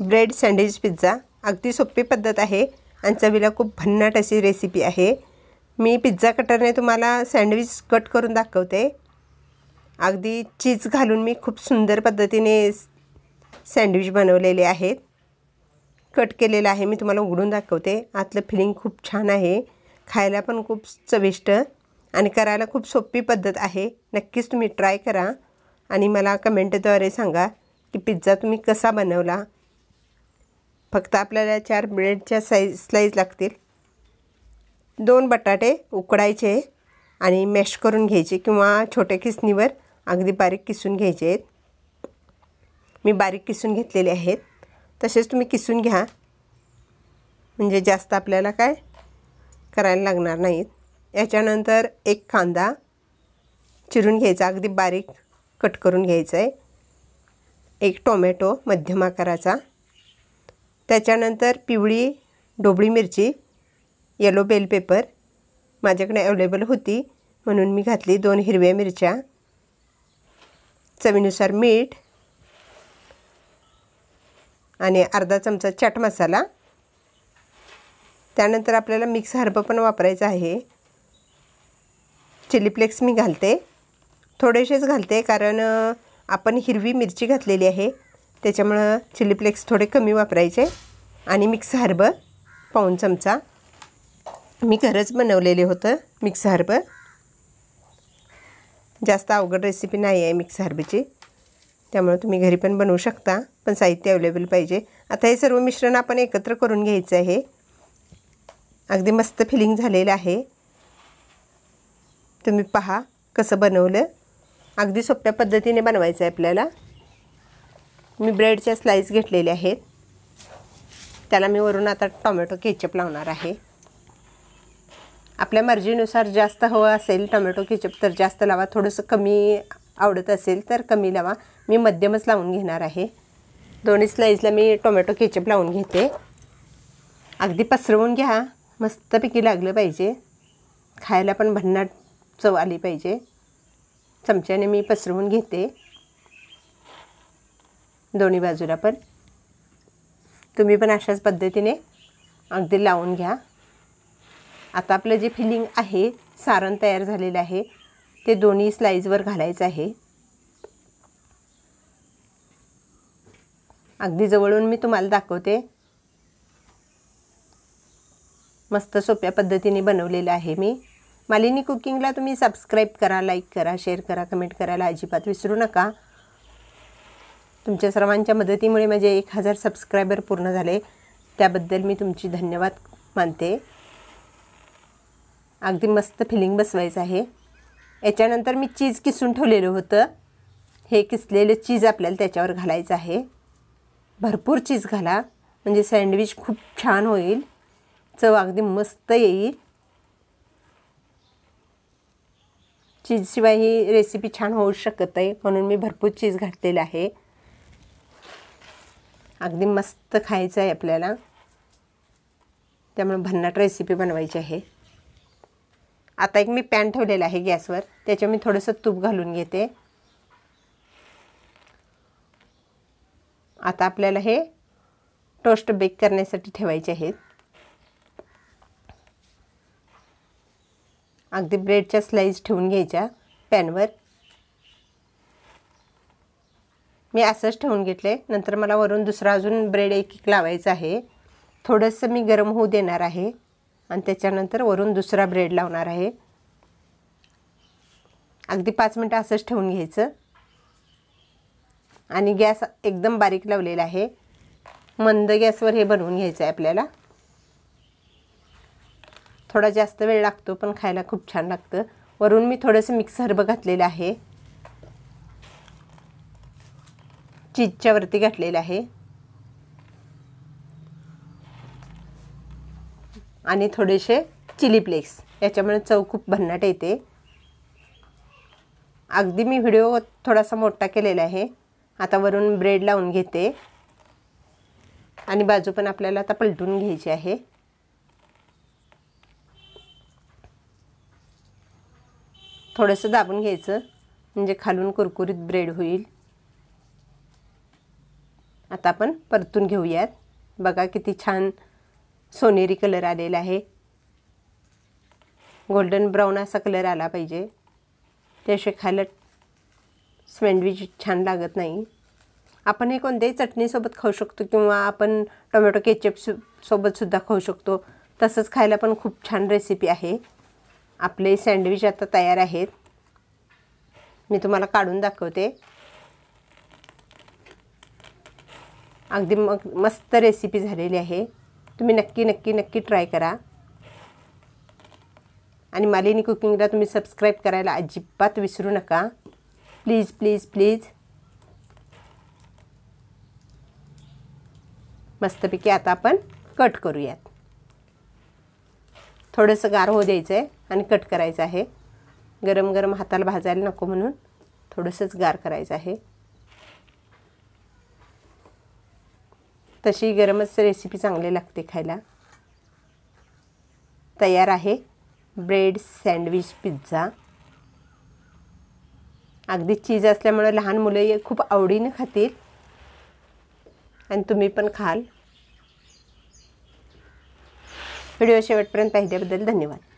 bread sandwich pizza अगदी सोपी पद्धत आहे आणि चवीला खूप भन्नाट अशी रेसिपी आहे मी पिझ्झा कटरने तुम्हाला सँडविच कट करून दाखवते अगदी चीज घालून मी खूप सुंदर पद्धतीने सँडविच बनवलेले आहेत कट केलेलं आहे मी तुम्हाला उघडून दाखवते आतलं फिलिंग खूप छान आहे खायला पण खूप चविष्ट आणि करायला खूप सोपी पद्धत आहे नक्कीच तुम्ही ट्राय करा आणि मला कमेंटद्वारे सांगा की पिझ्झा तुम्ही कसा बनवला फक्त आपल्याला चार ब्रेडच्या साईज स्लाईज लागतील दोन बटाटे उकडायचे आणि मॅश करून घ्यायचे किंवा छोट्या किसणीवर अगदी बारीक किसून घ्यायचे आहेत मी बारीक किसून घेतलेले आहेत तसेच तुम्ही किसून घ्या म्हणजे जास्त आपल्याला काय करायला लागणार नाहीत याच्यानंतर एक कांदा चिरून घ्यायचा अगदी बारीक कट करून घ्यायचा आहे एक टोमॅटो मध्यम आकाराचा त्याच्यानंतर पिवळी डोबळी मिरची येलो बेल पेपर माझ्याकडे अवेलेबल होती म्हणून मी घातली दोन हिरव्या मिरच्या चवीनुसार मीठ आणि अर्धा चमचा चाट मसाला त्यानंतर आपल्याला मिक्स हर्ब पण वापरायचा आहे चिली फ्लेक्स मी घालते थोडेसेच घालते कारण आपण हिरवी मिरची घातलेली आहे त्याच्यामुळं चिली फ्लेक्स थोडे कमी वापरायचे आणि मिक्स हर्ब पाऊन चमचा मी घरच बनवलेले होतं मिक्स हर्ब जास्त अवघड रेसिपी नाही आहे मिक्स हर्बची त्यामुळे तुम्ही घरी पण बनवू शकता पण साहित्य अवेलेबल पाहिजे आता हे सर्व मिश्रण आपण एकत्र करून घ्यायचं आहे अगदी मस्त फिलिंग झालेलं आहे तुम्ही पहा कसं बनवलं अगदी सोप्या पद्धतीने बनवायचं आहे आपल्याला मी ब्रेडच्या स्लाईस घेतलेले आहेत त्याला मी वरून आता टोमॅटो केचप लावणार आहे आपल्या मर्जीनुसार जास्त हवं असेल टोमॅटो केचप तर जास्त लावा थोडंसं कमी आवडत असेल तर कमी लावा मी मध्यमच लावून घेणार आहे दोन्ही स्लाईजला मी टोमॅटो केचप लावून घेते अगदी पसरवून घ्या मस्तपैकी लागलं पाहिजे खायला पण भन्नाट चव आली पाहिजे चमच्याने मी पसरवून घेते दोन्ही बाजूला पण तुम्ही पण अशाच पद्धतीने अगदी लावून घ्या आता आपलं जे फिलिंग आहे सारण तयार झालेलं आहे ते दोन्ही स्लाईजवर घालायचं आहे अगदी जवळून मी तुम्हाला दाखवते मस्त सोप्या पद्धतीने बनवलेलं आहे मी मालिनी कुकिंगला तुम्ही सबस्क्राईब करा लाईक करा शेअर करा कमेंट करायला अजिबात विसरू नका तुमच्या सर्वांच्या मदतीमुळे माझे एक हजार सबस्क्रायबर पूर्ण झाले त्याबद्दल मी तुमची धन्यवाद मानते अगदी मस्त फिलिंग बसवायचं आहे याच्यानंतर मी चीज किसून ठेवलेलं होतं हे किसलेलं चीज आपल्याला त्याच्यावर घालायचं आहे भरपूर चीज घाला म्हणजे सँडविच खूप छान होईल चव अगदी मस्त येईल चीजशिवाय ही रेसिपी छान होऊ शकत आहे म्हणून मी भरपूर चीज घातलेलं आहे अगदी मस्त खायचं आहे आपल्याला त्यामुळे भन्नाट रेसिपी बनवायची आहे आता एक मी पॅन ठेवलेला आहे गॅसवर त्याच्यावर मी थोडंसं तूप घालून घेते आता आपल्याला हे टोस्ट बेक करण्यासाठी ठेवायचे आहेत अगदी ब्रेडच्या स्लाईस ठेवून घ्यायच्या पॅनवर मी असंच ठेवून घेतले नंतर मला वरून दुसरा अजून ब्रेड एक एक लावायचा आहे थोडंसं मी गरम होऊ देणार आहे आणि त्याच्यानंतर वरून दुसरा ब्रेड लावणार आहे अगदी पाच मिनटं असंच ठेवून घ्यायचं आणि गॅस एकदम बारीक लावलेला आहे मंद गॅसवर हे बनवून घ्यायचं आहे आपल्याला थोडा जास्त वेळ लागतो पण खायला खूप छान लागतं वरून मी थोडंसं मिक्सर हर्ब घातलेलं आहे चीजच्या वरती घातलेलं आहे आणि थोडेसे चिली फ्लेक्स याच्यामुळे चव खूप भन्नाट येते अगदी मी व्हिडिओ थोडासा मोठा केलेला आहे आता वरून ब्रेड लावून घेते आणि बाजू पण आपल्याला आता पलटून घ्यायची आहे थोडंसं दाबून घ्यायचं म्हणजे खालून कुरकुरीत ब्रेड होईल आता आपण परतून घेऊयात बघा किती छान सोनेरी कलर आलेला आहे गोल्डन ब्राऊन असा कलर आला पाहिजे त्याशिवाय खायला सँडविच छान लागत नाही आपण हे कोणत्याही चटणीसोबत खाऊ शकतो किंवा आपण टोमॅटो केचप सोबतसुद्धा खाऊ शकतो तसंच खायला पण खूप छान रेसिपी आहे आपले सँडविच आता तयार आहेत मी तुम्हाला काढून दाखवते अगदी मग मस्त रेसिपी झालेली आहे तुम्ही नक्की नक्की नक्की ट्राय करा आणि मालिनी कुकिंगला तुम्ही सबस्क्राईब करायला अजिबात विसरू नका प्लीज प्लीज प्लीज मस्तपैकी आता आपण कट करूयात थोडंसं गार होऊ द्यायचं आहे आणि कट करायचं आहे गरम गरम हाताला भाजायला नको म्हणून थोडंसंच गार करायचं आहे तशी गरमच रेसिपी चांगली लागते खायला तयार आहे ब्रेड सँडविच पिझ्झा अगदी चीज असल्यामुळं लहान मुलं खूप आवडीनं खातील आणि तुम्ही पण खाल व्हिडिओ शेवटपर्यंत पाहिल्याबद्दल धन्यवाद